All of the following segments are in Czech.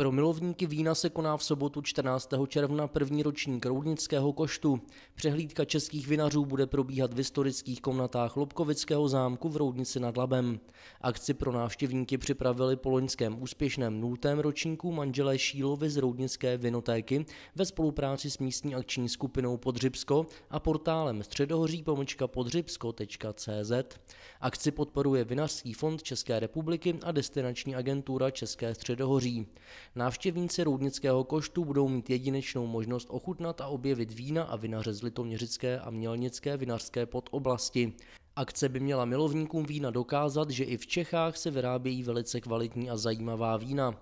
Pro milovníky vína se koná v sobotu 14. června první ročník Roudnického koštu. Přehlídka českých vinařů bude probíhat v historických komnatách Lobkovického zámku v Roudnici nad Labem. Akci pro návštěvníky připravili po loňském úspěšném nultém ročníku manželé Šílovi z Roudnické vinotéky ve spolupráci s místní akční skupinou Podřibsko a portálem středohoří pomlčka podřibsko.cz. Akci podporuje Vinařský fond České republiky a destinační agentura České středohoří. Návštěvníci Roudnického koštu budou mít jedinečnou možnost ochutnat a objevit vína a vinaře z litoměřické a mělnické vinařské podoblasti. Akce by měla milovníkům vína dokázat, že i v Čechách se vyrábějí velice kvalitní a zajímavá vína.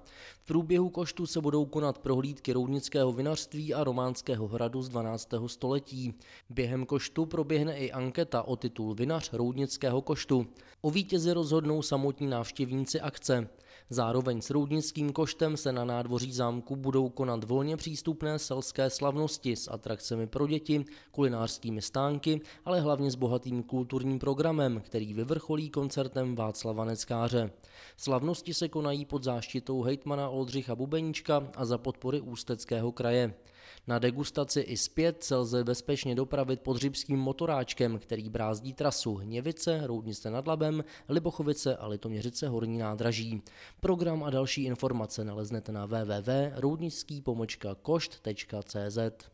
V průběhu koštu se budou konat prohlídky roudnického vinařství a románského hradu z 12. století. Během koštu proběhne i anketa o titul Vinař roudnického koštu. O vítězi rozhodnou samotní návštěvníci akce. Zároveň s roudnickým koštem se na nádvoří zámku budou konat volně přístupné selské slavnosti s atrakcemi pro děti, kulinářskými stánky, ale hlavně s bohatým kulturním programem, který vyvrcholí koncertem Václava Neckáře. Slavnosti se konají pod záštitou hejtmana Oldřicha Bubeníčka a za podpory Ústeckého kraje. Na degustaci i zpět se lze bezpečně dopravit řibským motoráčkem, který brázdí trasu Hněvice, Roudnice nad Labem, Libochovice a Litoměřice Horní nádraží. Program a další informace naleznete na www.roudnický.košt.cz.